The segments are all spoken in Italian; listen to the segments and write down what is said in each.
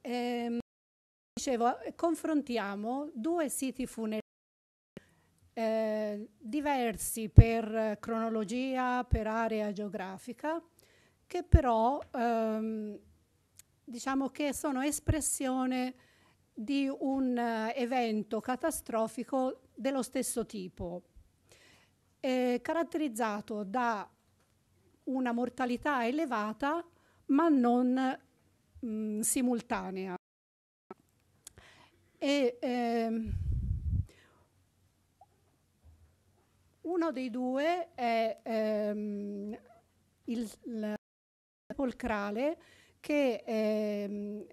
ehm, dicevo, eh, confrontiamo due siti funerari eh, diversi per cronologia, per area geografica, che però ehm, diciamo che sono espressione di un eh, evento catastrofico dello stesso tipo, eh, caratterizzato da una mortalità elevata ma non mh, mm, simultanea. E, ehm, uno dei due è ehm, il, il polcrale che ehm,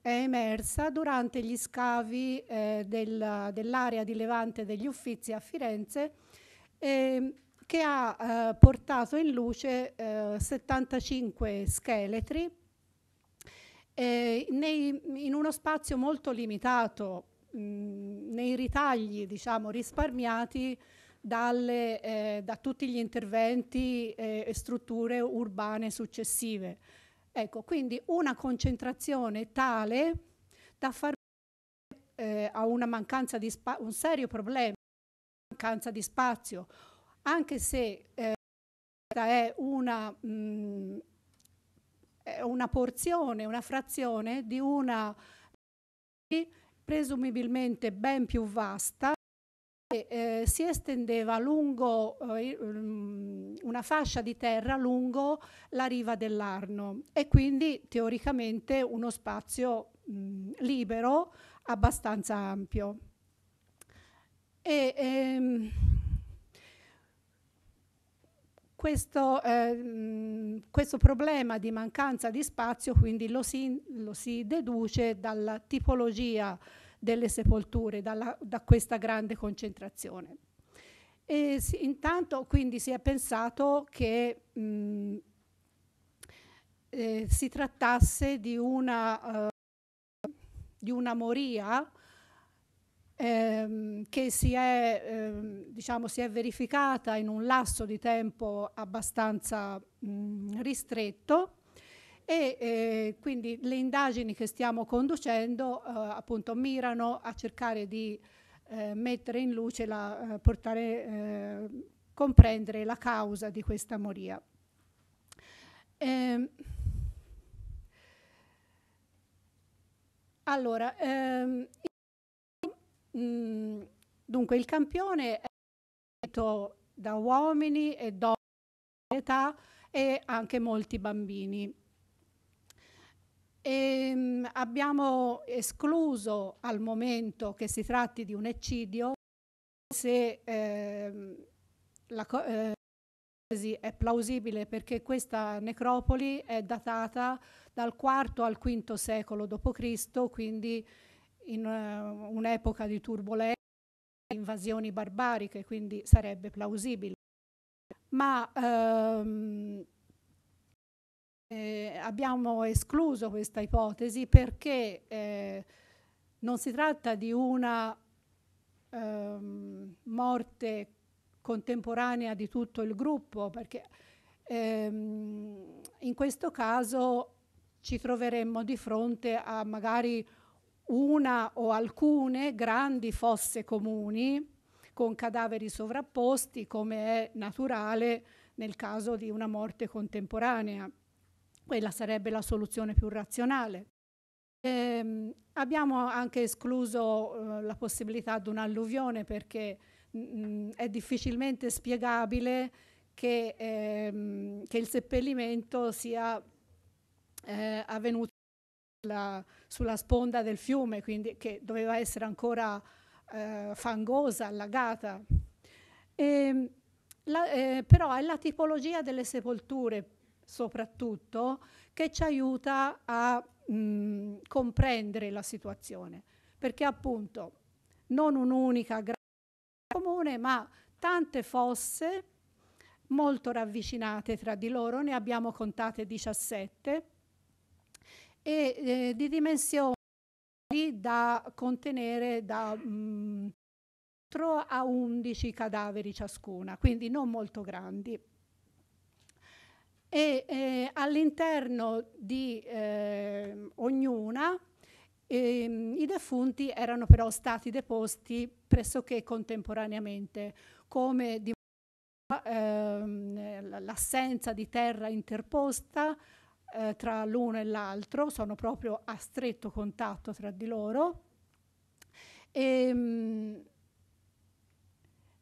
è emersa durante gli scavi eh, del, dell'area di Levante degli Uffizi a Firenze eh, che ha eh, portato in luce 75 eh, scheletri eh, nei, in uno spazio molto limitato, mh, mm, nei ritagli diciamo, risparmiati dalle, eh, da tutti gli interventi eh, e strutture urbane successive. Ecco, quindi una concentrazione tale da far eh, a una mancanza di spazio, un serio problema, mancanza di spazio, anche se eh, è una mh, mm, eh, una porzione, una frazione di una presumibilmente ben più vasta che eh, si estendeva lungo eh, mm, una fascia di terra lungo la riva dell'Arno e quindi teoricamente uno spazio mh, mm, libero abbastanza ampio. E, ehm, questo, eh, questo, problema di mancanza di spazio quindi lo si, lo si deduce dalla tipologia delle sepolture, dalla, da questa grande concentrazione. E si, intanto quindi si è pensato che mh, eh, si trattasse di una, eh, di una moria ehm, che si è, ehm, diciamo, si è, verificata in un lasso di tempo abbastanza mh, ristretto e eh, quindi le indagini che stiamo conducendo eh, appunto mirano a cercare di eh, mettere in luce, la, eh, portare, eh, comprendere la causa di questa moria. Eh, allora, ehm, dunque, il campione è detto da uomini e donne di età e anche molti bambini. E, ehm, abbiamo escluso al momento che si tratti di un eccidio se ehm, eh, la ipotesi è plausibile perché questa necropoli è datata dal IV al V secolo d.C., quindi in uh, un'epoca di turbolenza, invasioni barbariche, quindi sarebbe plausibile. Ma ehm, eh, abbiamo escluso questa ipotesi perché eh, non si tratta di una ehm, morte contemporanea di tutto il gruppo, perché ehm, in questo caso ci troveremmo di fronte a magari una o alcune grandi fosse comuni con cadaveri sovrapposti, come è naturale nel caso di una morte contemporanea. Quella sarebbe la soluzione più razionale. Ehm, abbiamo anche escluso eh, la possibilità di un'alluvione perché mh, mm, mm, è difficilmente spiegabile che, ehm, che il seppellimento sia eh, avvenuto la, sulla sponda del fiume, quindi che doveva essere ancora eh, fangosa, allagata. E, ehm, la, eh, però è la tipologia delle sepolture, soprattutto, che ci aiuta a mh, comprendere la situazione, perché appunto non un'unica grande comune, ma tante fosse molto ravvicinate tra di loro, ne abbiamo contate 17 e eh, di dimensioni da contenere da mh, mm, 4 a 11 cadaveri ciascuna, quindi non molto grandi. E eh, all'interno di eh, ognuna eh, i defunti erano però stati deposti pressoché contemporaneamente, come dimostra ehm, l'assenza di terra interposta, eh, tra l'uno e l'altro, sono proprio a stretto contatto tra di loro. E, ehm,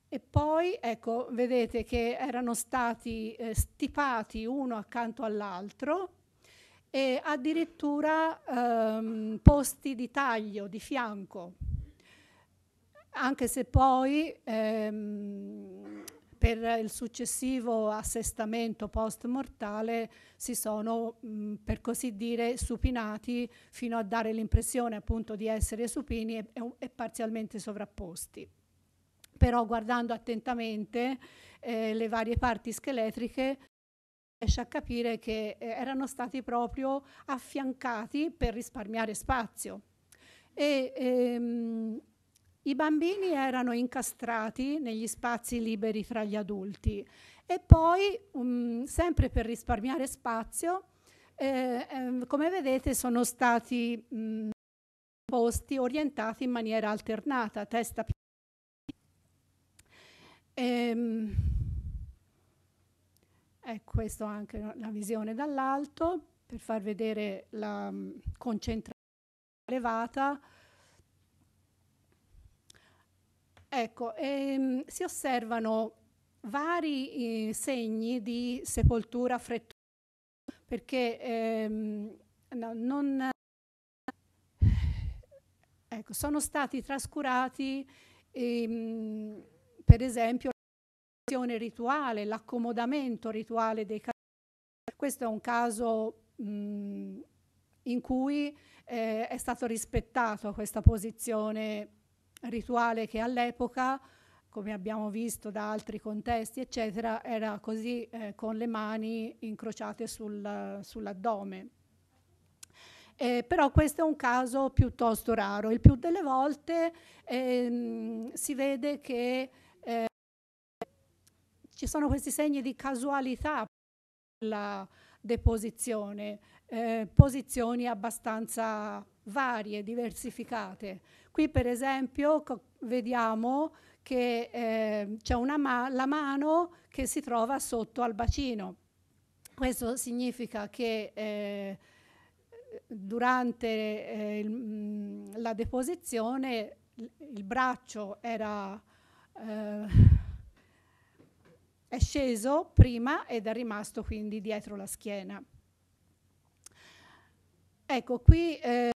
e poi, ecco, vedete che erano stati eh, stipati uno accanto all'altro e addirittura ehm, posti di taglio, di fianco, anche se poi ehm, per il successivo assestamento post-mortale si sono, mh, per così dire, supinati fino a dare l'impressione appunto di essere supini e, e, parzialmente sovrapposti però guardando attentamente eh, le varie parti scheletriche riesce a capire che eh, erano stati proprio affiancati per risparmiare spazio. E, ehm, i bambini erano incastrati negli spazi liberi fra gli adulti e poi, um, sempre per risparmiare spazio, eh, eh, come vedete sono stati mh, mm, posti orientati in maniera alternata, testa più. Ehm, ecco, questa anche no? la visione dall'alto per far vedere la mh, mm, concentrazione elevata. Ecco, ehm, si osservano vari eh, segni di sepoltura frettolosa, perché ehm, no, non, ecco, sono stati trascurati, ehm, per esempio, la rituale, l'accomodamento rituale dei cadaveri. Questo è un caso mh, mhmm, in cui eh, è stato rispettato questa posizione rituale che all'epoca, come abbiamo visto da altri contesti, eccetera, era così eh, con le mani incrociate sul, sull'addome. Eh, però questo è un caso piuttosto raro. Il più delle volte ehm, si vede che eh, ci sono questi segni di casualità nella deposizione, eh, posizioni abbastanza varie, diversificate. Qui per esempio vediamo che eh, c'è ma la mano che si trova sotto al bacino. Questo significa che eh, durante eh, il, mm, la deposizione il braccio era, eh, è sceso prima ed è rimasto quindi dietro la schiena. Ecco, qui eh,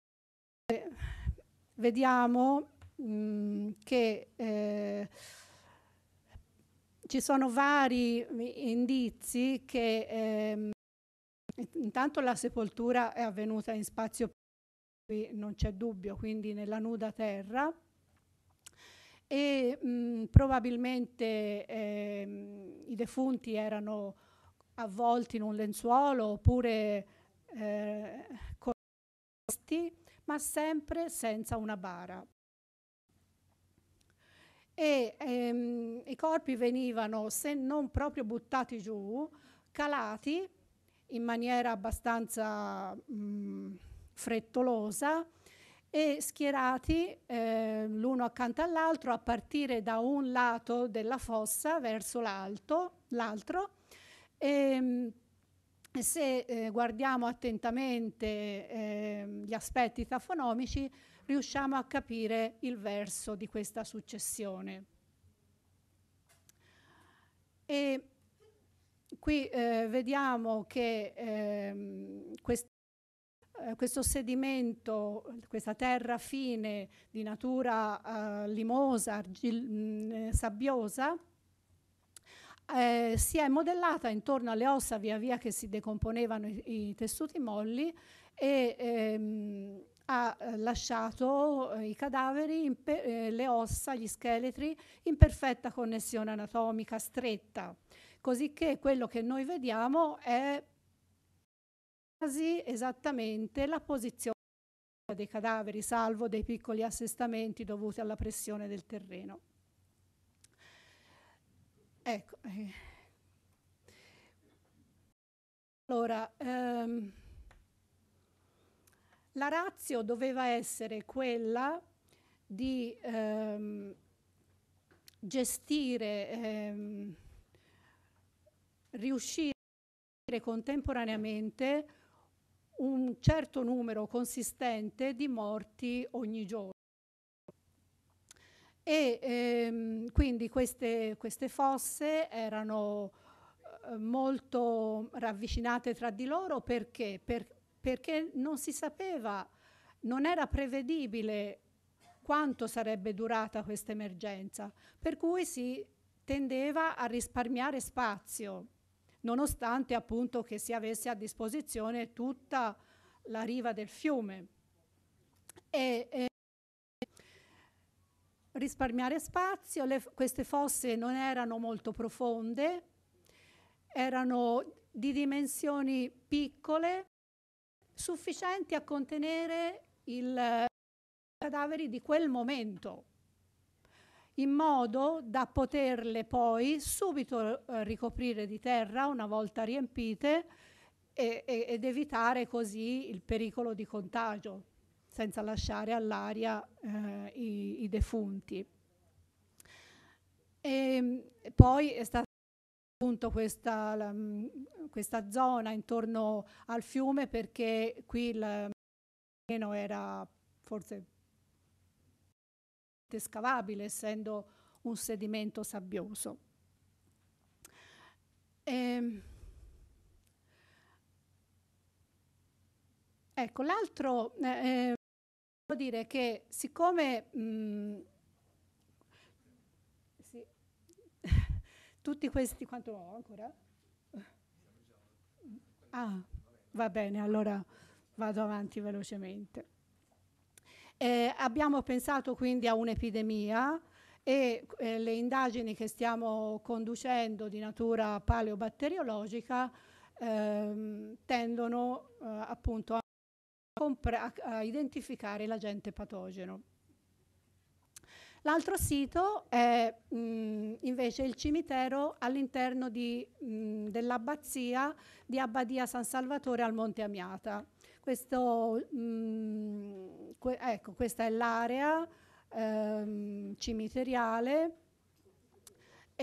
vediamo mh, mm, che eh, ci sono vari indizi che ehm, intanto la sepoltura è avvenuta in spazio qui non c'è dubbio, quindi nella nuda terra e mh, mm, probabilmente ehm, i defunti erano avvolti in un lenzuolo oppure eh, ma sempre senza una bara. E ehm, i corpi venivano, se non proprio buttati giù, calati in maniera abbastanza mh, frettolosa e schierati eh, l'uno accanto all'altro a partire da un lato della fossa verso l'altro, l'altro ehm, e, se eh, guardiamo attentamente eh, gli aspetti tafonomici, riusciamo a capire il verso di questa successione. E qui eh, vediamo che ehm, quest eh, questo sedimento, questa terra fine di natura eh, limosa, mh, mm, eh, sabbiosa, eh, si è modellata intorno alle ossa via via che si decomponevano i, i tessuti molli e ehm, ha eh, lasciato eh, i cadaveri, eh, le ossa, gli scheletri in perfetta connessione anatomica stretta, cosicché quello che noi vediamo è quasi esattamente la posizione dei cadaveri, salvo dei piccoli assestamenti dovuti alla pressione del terreno. Ecco. Allora, ehm, la razio doveva essere quella di ehm, gestire, ehm, riuscire contemporaneamente un certo numero consistente di morti ogni giorno. E ehm, quindi queste, queste, fosse erano eh, molto ravvicinate tra di loro perché? Per, perché non si sapeva, non era prevedibile quanto sarebbe durata questa emergenza, per cui si tendeva a risparmiare spazio, nonostante appunto che si avesse a disposizione tutta la riva del fiume. E, eh, risparmiare spazio, le, queste fosse non erano molto profonde, erano di dimensioni piccole, sufficienti a contenere i cadaveri di quel momento, in modo da poterle poi subito eh, ricoprire di terra una volta riempite e, e, ed evitare così il pericolo di contagio senza lasciare all'aria eh, i, i, defunti. E, ehm, poi è stata appunto questa, la, mm, questa, zona intorno al fiume perché qui il terreno era forse scavabile essendo un sedimento sabbioso. E, ehm, Ecco, l'altro eh, eh Devo dire che siccome mh, sì, tutti questi, quanto ho ancora? Ah, va bene, allora vado avanti velocemente. Eh, abbiamo pensato quindi a un'epidemia e eh, le indagini che stiamo conducendo di natura paleobatteriologica ehm, tendono eh, appunto a a, a identificare l'agente patogeno. L'altro sito è mh, mm, invece il cimitero all'interno mm, dell'abbazia di Abbadia San Salvatore al Monte Amiata. Questo, mh, mm, que ecco, questa è l'area ehm, cimiteriale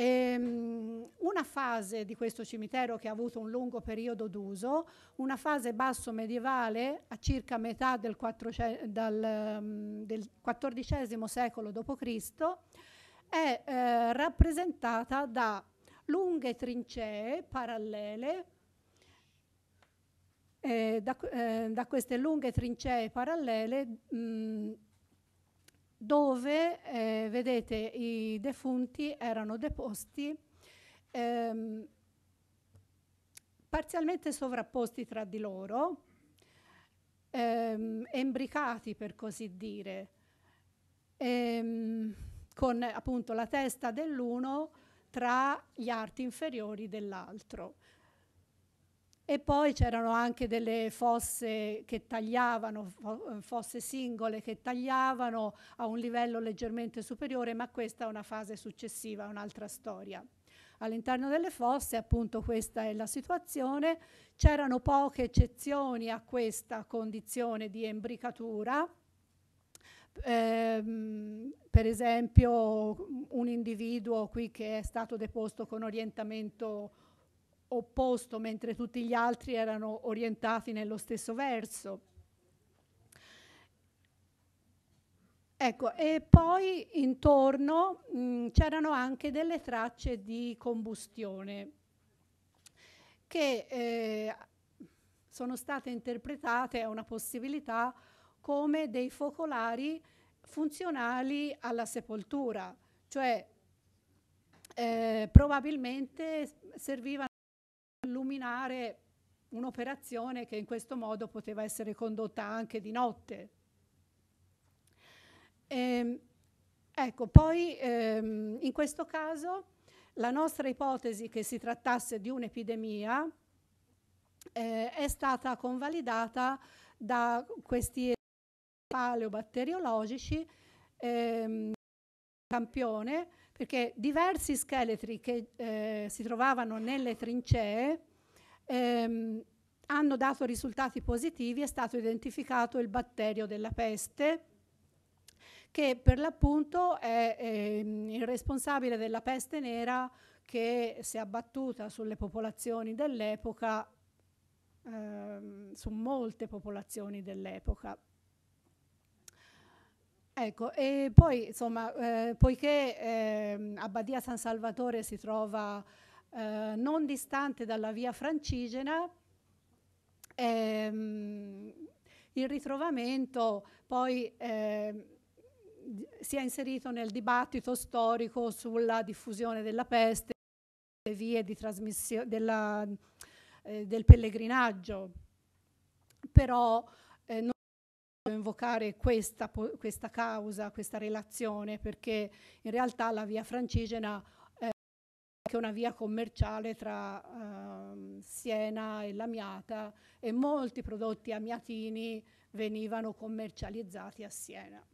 Ehm, una fase di questo cimitero che ha avuto un lungo periodo d'uso, una fase basso medievale a circa metà del, dal, mm, del XIV secolo d.C., è eh, rappresentata da lunghe trincee parallele. Eh, da, eh, da, queste lunghe trincee parallele mh, mm, dove, eh, vedete, i defunti erano deposti ehm, parzialmente sovrapposti tra di loro, ehm, embricati per così dire, ehm, con appunto la testa dell'uno tra gli arti inferiori dell'altro e poi c'erano anche delle fosse che tagliavano, fosse singole che tagliavano a un livello leggermente superiore, ma questa è una fase successiva, un'altra storia. All'interno delle fosse, appunto, questa è la situazione. C'erano poche eccezioni a questa condizione di embricatura, eh, per esempio un individuo qui che è stato deposto con orientamento opposto, mentre tutti gli altri erano orientati nello stesso verso. Ecco, e poi intorno mm, c'erano anche delle tracce di combustione che eh, sono state interpretate, è una possibilità, come dei focolari funzionali alla sepoltura, cioè eh, probabilmente servivano illuminare un'operazione che in questo modo poteva essere condotta anche di notte. Ehm, ecco, poi ehm, in questo caso la nostra ipotesi che si trattasse di un'epidemia eh, è stata convalidata da questi paleobatteriologici ehm, campione, perché diversi scheletri che eh, si trovavano nelle trincee ehm, hanno dato risultati positivi, è stato identificato il batterio della peste, che per l'appunto è ehm, il responsabile della peste nera che si è abbattuta sulle popolazioni dell'epoca, ehm, su molte popolazioni dell'epoca, Ecco, e poi insomma, eh, poiché eh, Abbadia San Salvatore si trova eh, non distante dalla via Francigena, ehm, il ritrovamento poi ehm, si è inserito nel dibattito storico sulla diffusione della peste, le vie di trasmissione della, eh, del pellegrinaggio, però non eh, invocare questa, questa, causa, questa relazione, perché in realtà la via francigena eh, è anche una via commerciale tra eh, Siena e l'Amiata e molti prodotti amiatini venivano commercializzati a Siena.